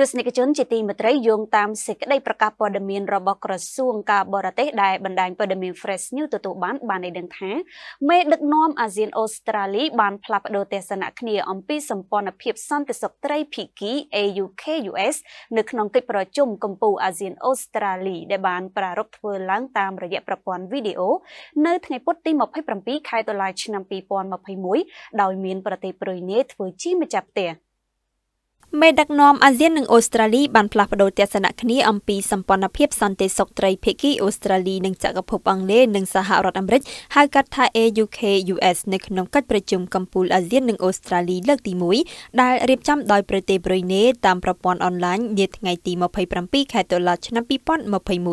ទស្សនិកជនជាទីមេត្រីយោងតាមសេចក្តីប្រកាសព័ត៌មានរបស់ក្រសួងការបរទេសដែលបណ្ដាញព័ត៌មាន Fresh News ទទួលបានបានឲ្យដឹងថាមេដឹកនាំអាស៊ានអូស្ត្រាលីបានផ្លាស់ប្តូរទស្សនៈគ្នាអំពីសម្ព័ន្ធភាពសន្តិសុខត្រីភាគី AUKUS នៅក្នុងកិច្ចប្រជុំកម្ពុជាអាស៊ានអូស្ត្រាលីដែលបានប្រារព្ធធ្វើឡើងតាមរយៈប្រព័ន្ធវីដេអូនៅថ្ងៃពុធទី27ខែតុលាឆ្នាំ2021ដោយមានប្រទេសប្រ៊ុយណេធ្វើជាម្ចាស់ផ្ទះ។មេដឹកនាំអាស៊ាននិងអូស្ត្រាលីបានផ្លាស់ប្តូរទស្សនៈគ្នាអំពីសម្ព័ន្ធភាពសន្តិសុខត្រីភាគីអូស្ត្រាលីនិងចក្រភពអង់គ្លេសនិងសហរដ្ឋអាមេរិកហៅកាត់ថា AUKUS នៅក្នុងកិច្ចប្រជុំកម្ពុជាអាស៊ាននិងអូស្ត្រាលីលើកទី1ដែលរៀបចំដោយប្រទេសប្រ៊ុយណេតាមប្រព័ន្ធអនឡាញនាថ្ងៃទី27ខែតុលាឆ្នាំ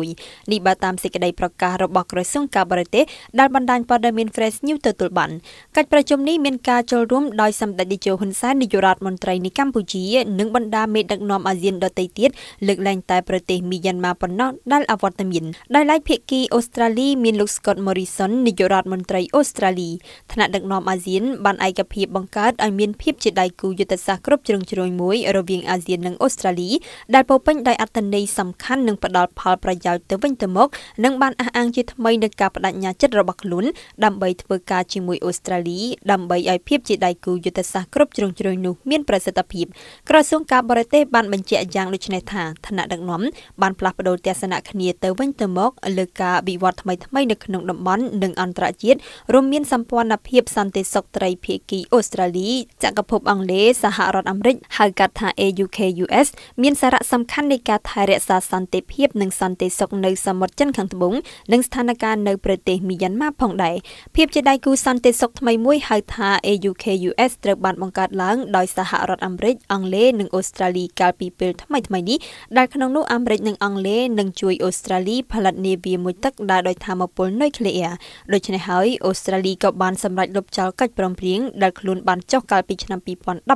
2021នេះបើតាមសេចក្តីប្រកាសរបស់ក្រសួងការបរទេសដែលបណ្ដាញព័ត៌មាន Fresh News ទទួលបានកិច្ចប្រជុំនេះមានការចូលរួមដោយសម្ដេចតេជោហ៊ុនសែននាយករដ្ឋមន្ត្រីនៃកម្ពុជានិងបណ្ដាមេដឹកនាំអាស៊ានដទៃទៀតលើកលែងតែប្រទេសមីយ៉ាន់ម៉ាប៉ុណ្ណោះដែលអវត្តមានដោយឡែកភាគីអូស្ត្រាលីមានលោក Scott Morrison នាយករដ្ឋមន្ត្រីអូស្ត្រាលីថ្នាក់ដឹកនាំអាស៊ានបានឯកភាពបង្កើតឲ្យមានភាពជាដៃគូយុទ្ធសាស្ត្រគ្រប់ជ្រុងជ្រោយមួយរវាងអាស៊ាននិងអូស្ត្រាលីដែលពោពេញដោយអត្ថន័យសំខាន់និងផ្ដល់ផលប្រយោជន៍ទៅវិញទៅមក និងបានអះអាងជាថ្មីនៅការបដិញ្ញាចិត្តរបស់ខ្លួនដើម្បីធ្វើការជាមួយអូស្ត្រាលីដើម្បីឲ្យភាពជាដៃគូយុទ្ធសាស្ត្រគ្រប់ជ្រុងជ្រោយនោះ មានប្រសិទ្ធភាពក្រក្រសួងការបរទេសបានបញ្ជាក់យ៉ាងដូចនេះថាឋានៈដឹកនាំបានផ្លាស់ប្តូរទស្សនៈគ្នាទៅវិញទៅមកលើការវិវត្តថ្មីៗនៅក្នុងតំបន់និងអន្តរជាតិរួមមានសម្ព័ន្ធភាពសន្តិសុខត្រីភាគីអូស្ត្រាលីចក្រភពអង់គ្លេសសហរដ្ឋអាមេរិកហៅកាត់ថា AUKUS មានសារៈសំខាន់នៃការថែរក្សាសន្តិភាពនិងសន្តិសុខនៅសមុទ្រចិនខាងត្បូងនិងស្ថានភាពនៅប្រទេសមីយ៉ាន់ម៉ាផងដែរភាពជាដៃគូសន្តិសុខថ្មីមួយហៅថា AUKUS ត្រូវបានបង្កើតឡើងដោយសហរដ្ឋអាមេរិកអង់គ្លេសនិងអូស្ត្រាលីកាលពីពេលថ្មីថ្មីនេះដែលក្នុងនោះអាមេរិកនិងអង់គ្លេសនឹងជួយអូស្ត្រាលីផលិតនាវាមួយទឹកដើរដោយធម្មពលនុយក្លេអ៊ែរដូច្នេះហើយអូស្ត្រាលីក៏បានសម្រេចលុបចោលកិច្ចព្រមព្រៀងដែលខ្លួនបានចុះកាលពីឆ្នាំ2016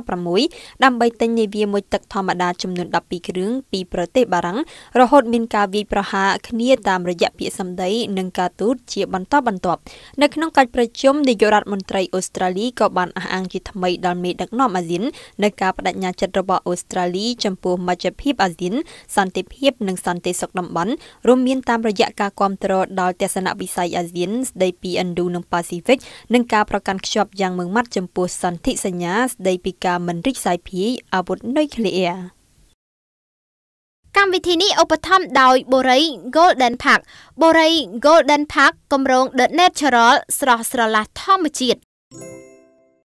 ដើម្បីទិញនាវាមួយទឹកធម្មតាចំនួន12គ្រឿងពីប្រទេសបារាំងរហូតមានការវាយប្រហារគ្នាតាមរយៈពាក្យសម្ដី និងការទូតជាបន្តបន្ទាប់ នៅក្នុងកិច្ចប្រជុំនាយករដ្ឋមន្ត្រីអូស្ត្រាលីក៏បានអះអាងជាថ្មីដល់មេដឹកនាំអាស៊ាននៅការបដិញ្ញាចិត្តរបស់អូស្ត្រាលីចំពោះមជ្ឈភាពអាស៊ាន សន្តិភាពនិងសន្តិសុខតំបន់រួមមានតាមរយៈការគ្រប់គ្រងដល់ទស្សនវិស័យអាស៊ានស្ដីពីឥណ្ឌូនិងប៉ាស៊ីហ្វិកនិងការប្រកាន់ខ្ជាប់យ៉ាងម៉ឺងម៉ាត់ចំពោះសន្ធិសញ្ញាស្ដីពីការមិនរីកសាយភាយអាវុធនុយក្លេអ៊ែរកម្មវិធីនេះឧបត្ថម្ភដោយបូរី Golden Park បូរី Golden Park គម្រោង The Natural ស្រស់ស្រឡះធម្មជាតិ